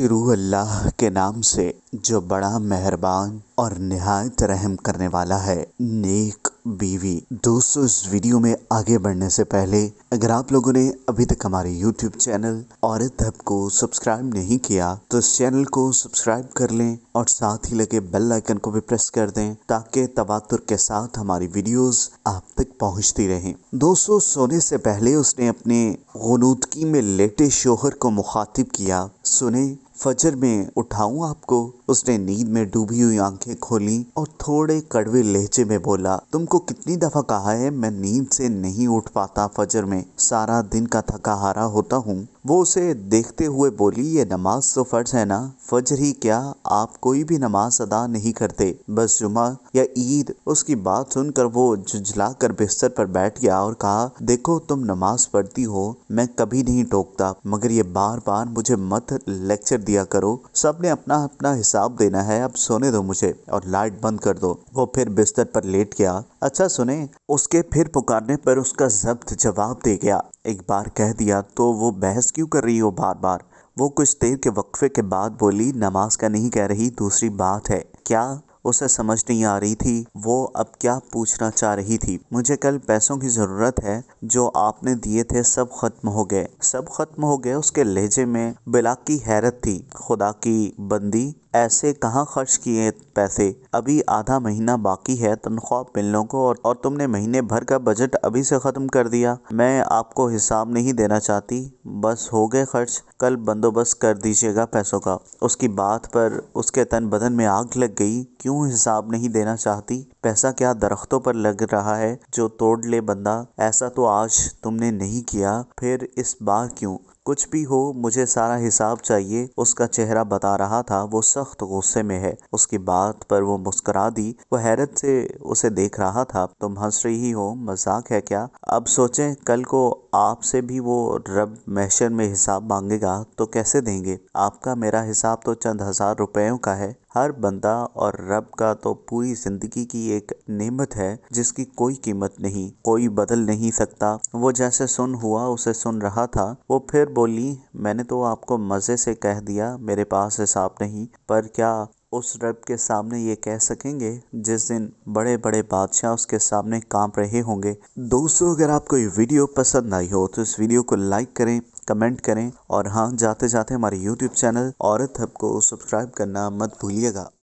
शुरू अल्लाह के नाम से जो बड़ा मेहरबान और नहायत रहम करने वाला है नेक बीवी दोस्तों इस वीडियो में आगे बढ़ने से पहले अगर आप लोगों ने अभी तक हमारे यूट्यूब चैनल औरत हब को सब्सक्राइब नहीं किया तो इस चैनल को सब्सक्राइब कर लें और साथ ही लगे बेल आइकन को भी प्रेस कर दें ताकि तवातुर के साथ हमारी वीडियोस आप तक पहुंचती रहें दोस्तों सोने से पहले उसने अपने गनूदगी में लेटे शोहर को मुखातिब किया सुने फजर में उठाऊं आपको उसने नींद में डूबी हुई आंखें खोली और थोड़े कड़वे लहजे में बोला तुमको कितनी दफा कहा है मैं नींद से नहीं उठ पाता फजर में सारा दिन का थका हारा होता हूँ वो उसे देखते हुए बोली ये नमाज तो फर्ज है ना फजर ही क्या आप कोई भी नमाज अदा नहीं करते बस जुमा या ईद उसकी बात सुनकर वो झुझला कर बिस्तर पर बैठ गया और कहा देखो तुम नमाज पढ़ती हो मैं कभी नहीं टोकता मगर ये बार बार मुझे मत लेक्चर दिया करो सबने अपना अपना हिसाब देना है अब सोने दो मुझे और लाइट बंद कर दो वो फिर बिस्तर पर लेट गया अच्छा सुने उसके फिर पुकारने पर उसका जब्त जवाब दे गया एक बार कह दिया तो वो बहस क्यों कर रही हो बार बार वो कुछ देर के वक्फे के बाद बोली नमाज का नहीं कह रही दूसरी बात है क्या उसे समझ नहीं आ रही थी वो अब क्या पूछना चाह रही थी मुझे कल पैसों की ज़रूरत है जो आपने दिए थे सब खत्म हो गए सब खत्म हो गए उसके लहजे में बिला की हैरत थी खुदा की बंदी ऐसे कहाँ खर्च किए पैसे अभी आधा महीना बाकी है तनख्वाह मिलने को और, और तुमने महीने भर का बजट अभी से ख़त्म कर दिया मैं आपको हिसाब नहीं देना चाहती बस हो गए खर्च कल बंदोबस्त कर दीजिएगा पैसों का उसकी बात पर उसके तन बदन में आग लग गई क्यों हिसाब नहीं देना चाहती पैसा क्या दरख्तों पर लग रहा है जो तोड़ ले बंदा ऐसा तो आज तुमने नहीं किया फिर इस बार क्यों कुछ भी हो मुझे सारा हिसाब चाहिए उसका चेहरा बता रहा था वो सख्त गुस्से में है उसकी बात पर वो मुस्करा दी वो हैरत से उसे देख रहा था तुम हंस रही हो मजाक है क्या अब सोचें कल को आपसे भी वो रब महशर में हिसाब मांगेगा तो कैसे देंगे आपका मेरा हिसाब तो चंद हजार रुपयों का है हर बंदा और रब का तो पूरी जिंदगी की एक नेमत है जिसकी कोई कीमत नहीं कोई बदल नहीं सकता वो जैसे सुन हुआ उसे सुन रहा था वो फिर बोली मैंने तो आपको मज़े से कह दिया मेरे पास हिसाब नहीं पर क्या उस रब के सामने ये कह सकेंगे जिस दिन बड़े बड़े बादशाह उसके सामने कांप रहे होंगे दोस्तों अगर आपको ये वीडियो पसंद आई हो तो इस वीडियो को लाइक करें कमेंट करें और हाँ जाते जाते हमारे यूट्यूब चैनल औरत हब को सब्सक्राइब करना मत भूलिएगा